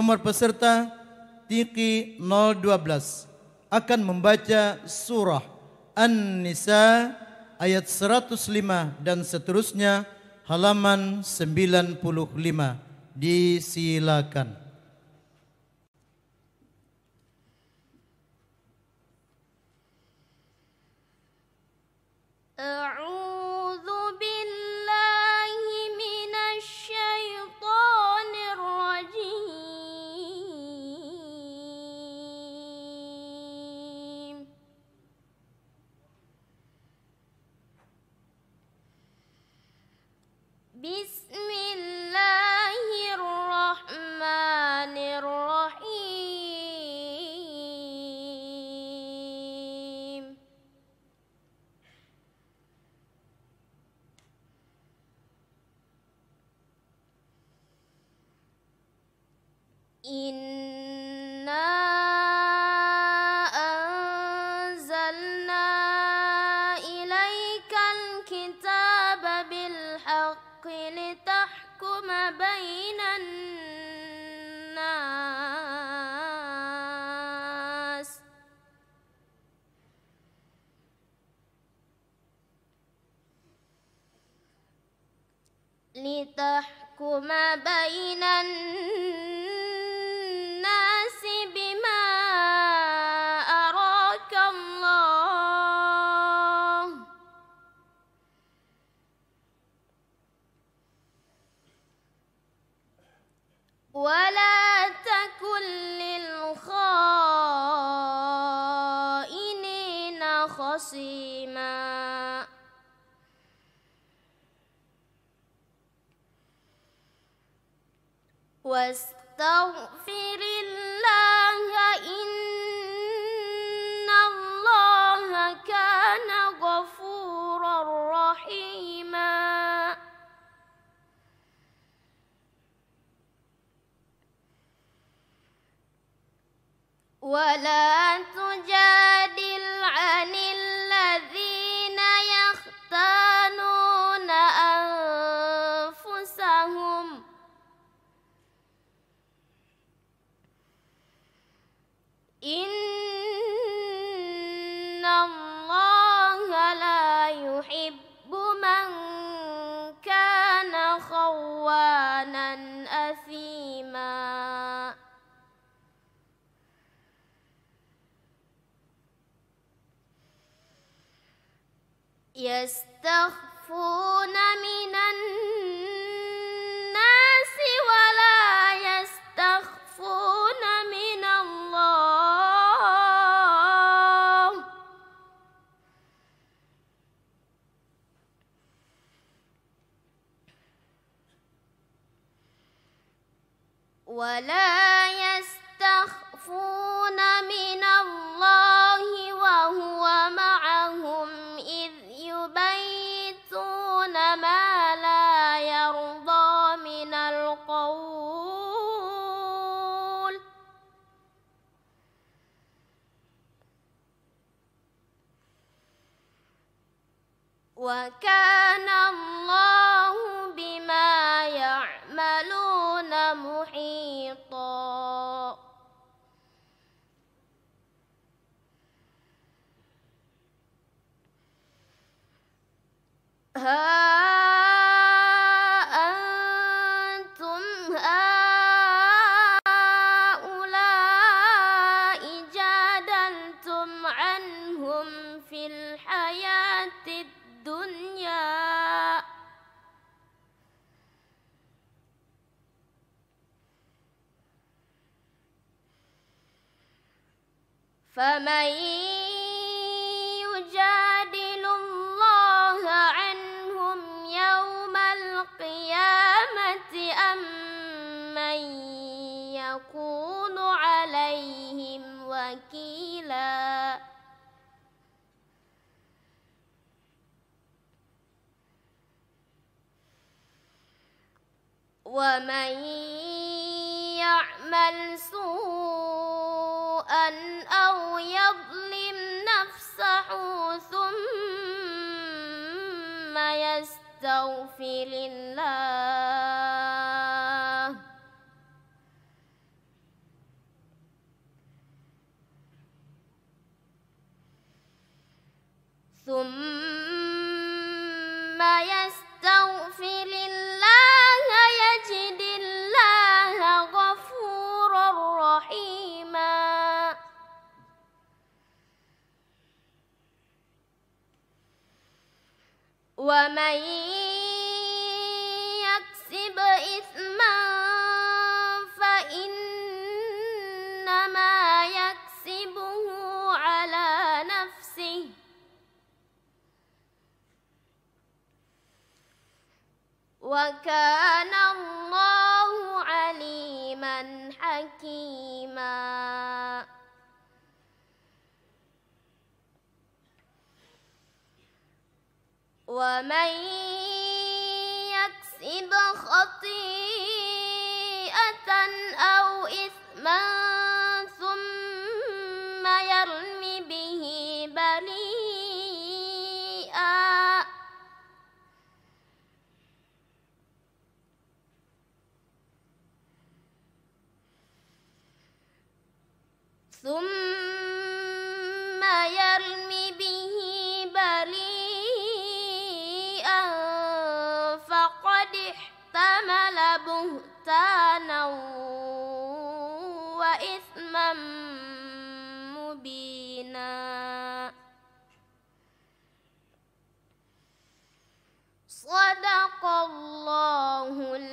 nomor peserta Tiki 012 akan membaca surah An-Nisa ayat 105 dan seterusnya halaman 95. Disilakan. أعوذ إنا أنزلنا إليك الكتاب بالحق لتحكم بين الناس لتحكم بين الناس خصيما واستغفر الله إن الله كان غفورا رحيما ولا تجاهل حميما يستخفون من الناس ولا يستخفون من الله وهو معهم إذ يبيتون ما لا يرضى من القول وكان الله أعرضتم عنهم في الحياة الدنيا فمن يجاهد ومن يعمل سوءا أو يظلم نفسه ثم يستغفر الله يكسب إثما فإنما يكسبه على نفسه وكان الله عليما حكيما ومن يكسب خطيئة أو إثما ثم يرم به بريئا ثم بهتانا وإثما مبينا صدق الله